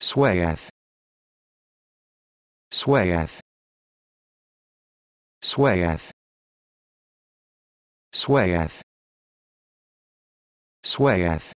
Swayeth. Swayeth. Swayeth. Swayeth. Swayeth.